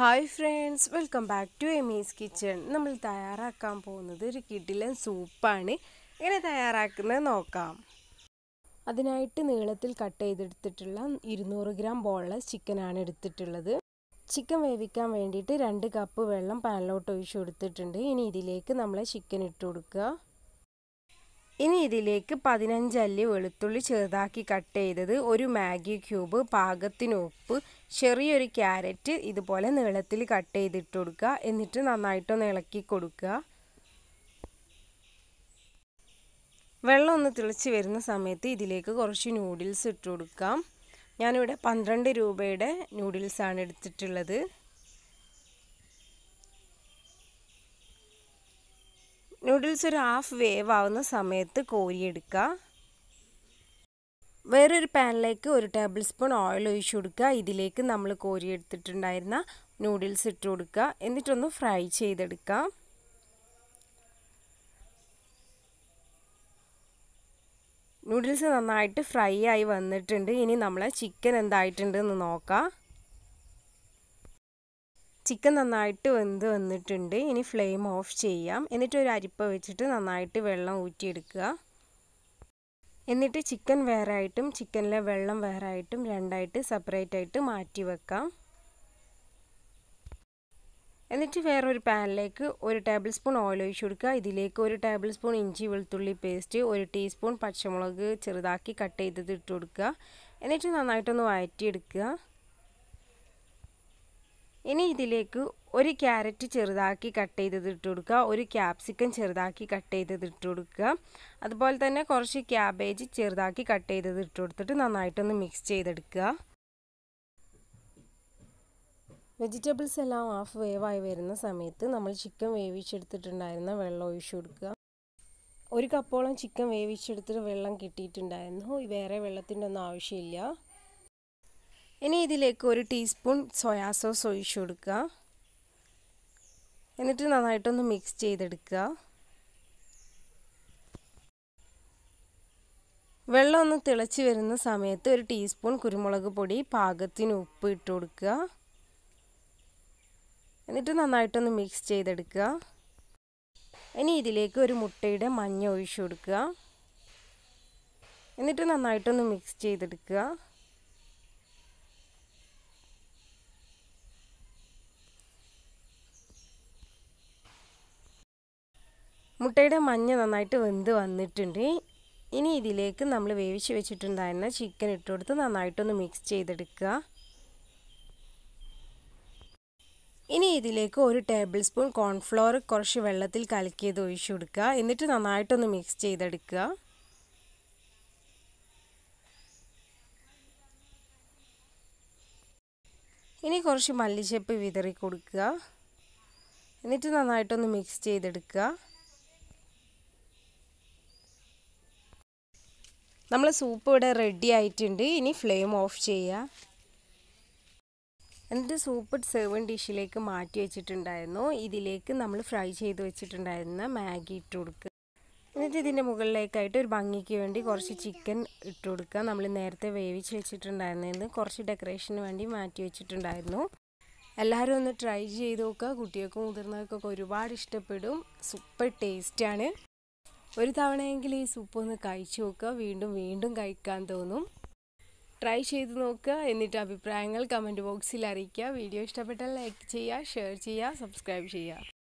hi friends welcome back to എമീസ് kitchen നമ്മൾ തയ്യാറാക്കാൻ പോകുന്നത് ഒരു കിഡിലൻ സൂപ്പാണ് എങ്ങനെ തയ്യാറാക്കുന്നത് നോക്കാം അതിനായിട്ട് നീളത്തിൽ കട്ട് ചെയ്തെടുത്തിട്ടുള്ള ഇരുന്നൂറ് ഗ്രാം ബോൾലെസ് ചിക്കനാണ് എടുത്തിട്ടുള്ളത് ചിക്കൻ വേവിക്കാൻ വേണ്ടിയിട്ട് രണ്ട് കപ്പ് വെള്ളം പാനിലോട്ട് ഒഴിച്ചു കൊടുത്തിട്ടുണ്ട് ഇനി ഇതിലേക്ക് നമ്മൾ ചിക്കൻ ഇട്ട് കൊടുക്കുക ഇനി ഇതിലേക്ക് അല്ലി വെളുത്തുള്ളി ചെറുതാക്കി കട്ട് ചെയ്തത് ഒരു മാഗി ക്യൂബ് പാകത്തിന് ഉപ്പ് ചെറിയൊരു ക്യാരറ്റ് ഇതുപോലെ നീളത്തിൽ കട്ട് ചെയ്തിട്ട് കൊടുക്കുക എന്നിട്ട് നന്നായിട്ടൊന്ന് ഇളക്കി കൊടുക്കുക വെള്ളം ഒന്ന് തിളച്ച് വരുന്ന സമയത്ത് ഇതിലേക്ക് കുറച്ച് നൂഡിൽസ് ഇട്ട് കൊടുക്കാം ഞാനിവിടെ പന്ത്രണ്ട് രൂപയുടെ നൂഡിൽസാണ് എടുത്തിട്ടുള്ളത് നൂഡിൽസ് ഒരു ഹാഫ് വേവ് ആവുന്ന സമയത്ത് കോരിയെടുക്കുക വേറൊരു പാനിലേക്ക് ഒരു ടേബിൾ സ്പൂൺ ഓയിൽ ഒഴിച്ചു കൊടുക്കുക ഇതിലേക്ക് നമ്മൾ കോരിയെടുത്തിട്ടുണ്ടായിരുന്ന നൂഡിൽസ് ഇട്ട് കൊടുക്കുക എന്നിട്ടൊന്ന് ഫ്രൈ ചെയ്തെടുക്കുക നൂഡിൽസ് നന്നായിട്ട് ഫ്രൈ ആയി വന്നിട്ടുണ്ട് ഇനി നമ്മളെ ചിക്കൻ എന്തായിട്ടുണ്ട് എന്ന് നോക്കാം ചിക്കൻ നന്നായിട്ട് വെന്ത് വന്നിട്ടുണ്ട് ഇനി ഫ്ലെയിം ഓഫ് ചെയ്യാം എന്നിട്ട് ഒരു അരിപ്പ വെച്ചിട്ട് നന്നായിട്ട് വെള്ളം ഊറ്റിയെടുക്കുക എന്നിട്ട് ചിക്കൻ വേറെ ആയിട്ടും ചിക്കനിലെ വെള്ളം വേറെ ആയിട്ടും രണ്ടായിട്ട് സെപ്പറേറ്റ് ആയിട്ട് മാറ്റി വെക്കാം എന്നിട്ട് വേറൊരു പാനിലേക്ക് ഒരു ടേബിൾ സ്പൂൺ ഓയിൽ ഒഴിച്ചു കൊടുക്കുക ഇതിലേക്ക് ഒരു ടേബിൾ സ്പൂൺ ഇഞ്ചി വെളുത്തുള്ളി പേസ്റ്റ് ഒരു ടീസ്പൂൺ പച്ചമുളക് ചെറുതാക്കി കട്ട് ചെയ്തത് ഇട്ട് കൊടുക്കുക എന്നിട്ട് നന്നായിട്ടൊന്ന് വഴറ്റിയെടുക്കുക ഇനി ഇതിലേക്ക് ഒരു ക്യാരറ്റ് ചെറുതാക്കി കട്ട് ചെയ്തത് ഇട്ട് കൊടുക്കുക ഒരു ക്യാപ്സിക്കൻ ചെറുതാക്കി കട്ട് ചെയ്തത് ഇട്ട് കൊടുക്കുക അതുപോലെ തന്നെ കുറച്ച് ക്യാബേജ് ചെറുതാക്കി കട്ട് ചെയ്തത് ഇട്ട് കൊടുത്തിട്ട് നന്നായിട്ടൊന്ന് മിക്സ് ചെയ്തെടുക്കുക വെജിറ്റബിൾസ് എല്ലാം ഹാഫ് വേവായി വരുന്ന സമയത്ത് നമ്മൾ ചിക്കൻ വേവിച്ചെടുത്തിട്ടുണ്ടായിരുന്ന വെള്ളം ഒഴിച്ചു കൊടുക്കുക ഒരു കപ്പോളം ചിക്കൻ വേവിച്ചെടുത്തിട്ട് വെള്ളം കിട്ടിയിട്ടുണ്ടായിരുന്നു വേറെ വെള്ളത്തിൻ്റെ ഒന്നും ആവശ്യമില്ല ഇനി ഇതിലേക്ക് ഒരു ടീസ്പൂൺ സോയാ സോസ് ഒഴിച്ചു കൊടുക്കുക എന്നിട്ട് നന്നായിട്ടൊന്ന് മിക്സ് ചെയ്തെടുക്കുക വെള്ളം ഒന്ന് തിളച്ച് വരുന്ന സമയത്ത് ഒരു ടീസ്പൂൺ കുരുമുളക് പൊടി പാകത്തിന് ഉപ്പ് ഇട്ട് കൊടുക്കുക എന്നിട്ട് നന്നായിട്ടൊന്ന് മിക്സ് ചെയ്തെടുക്കുക ഇനി ഇതിലേക്ക് ഒരു മുട്ടയുടെ മഞ്ഞ ഒഴിച്ചു കൊടുക്കുക എന്നിട്ട് നന്നായിട്ടൊന്ന് മിക്സ് ചെയ്തെടുക്കുക മുട്ടയുടെ മഞ്ഞ നന്നായിട്ട് വെന്ത് വന്നിട്ടുണ്ട് ഇനി ഇതിലേക്ക് നമ്മൾ വേവിച്ച് വെച്ചിട്ടുണ്ടായിരുന്ന ചിക്കൻ ഇട്ട് കൊടുത്ത് നന്നായിട്ടൊന്ന് മിക്സ് ചെയ്തെടുക്കുക ഇനി ഇതിലേക്ക് ഒരു ടേബിൾ സ്പൂൺ കോൺഫ്ലോർ കുറച്ച് വെള്ളത്തിൽ കലക്കിയത് ഒഴിച്ചു കൊടുക്കുക എന്നിട്ട് നന്നായിട്ടൊന്ന് മിക്സ് ചെയ്തെടുക്കുക ഇനി കുറച്ച് മല്ലിച്ചപ്പ് വിതറി കൊടുക്കുക എന്നിട്ട് നന്നായിട്ടൊന്ന് മിക്സ് ചെയ്തെടുക്കുക നമ്മൾ സൂപ്പ് ഇവിടെ റെഡി ആയിട്ടുണ്ട് ഇനി ഫ്ലെയിം ഓഫ് ചെയ്യുക എന്നിട്ട് സൂപ്പ് സെർവൻ ഡിഷിലേക്ക് മാറ്റി വെച്ചിട്ടുണ്ടായിരുന്നു ഇതിലേക്ക് നമ്മൾ ഫ്രൈ ചെയ്ത് വെച്ചിട്ടുണ്ടായിരുന്ന മാഗി ഇട്ട് കൊടുക്കുക എന്നിട്ട് ഇതിൻ്റെ മുകളിലേക്കായിട്ട് ഒരു ഭംഗിക്ക് വേണ്ടി കുറച്ച് ചിക്കൻ ഇട്ട് കൊടുക്കുക നമ്മൾ നേരത്തെ വേവിച്ച് വെച്ചിട്ടുണ്ടായിരുന്നതിന് കുറച്ച് ഡെക്കറേഷന് വേണ്ടി മാറ്റി വെച്ചിട്ടുണ്ടായിരുന്നു എല്ലാവരും ഒന്ന് ട്രൈ ചെയ്ത് നോക്കുക കുട്ടികൾക്കും മുതിർന്നവർക്കൊക്കെ ഒരുപാട് ഇഷ്ടപ്പെടും സൂപ്പർ ടേസ്റ്റാണ് ഒരു തവണയെങ്കിലും ഈ സൂപ്പ് ഒന്ന് കഴിച്ചു നോക്കുക വീണ്ടും വീണ്ടും കഴിക്കാൻ തോന്നും ട്രൈ ചെയ്ത് നോക്കുക എന്നിട്ട് അഭിപ്രായങ്ങൾ കമൻറ്റ് ബോക്സിൽ അറിയിക്കുക വീഡിയോ ഇഷ്ടപ്പെട്ടാൽ ലൈക്ക് ചെയ്യുക ഷെയർ ചെയ്യുക സബ്സ്ക്രൈബ് ചെയ്യുക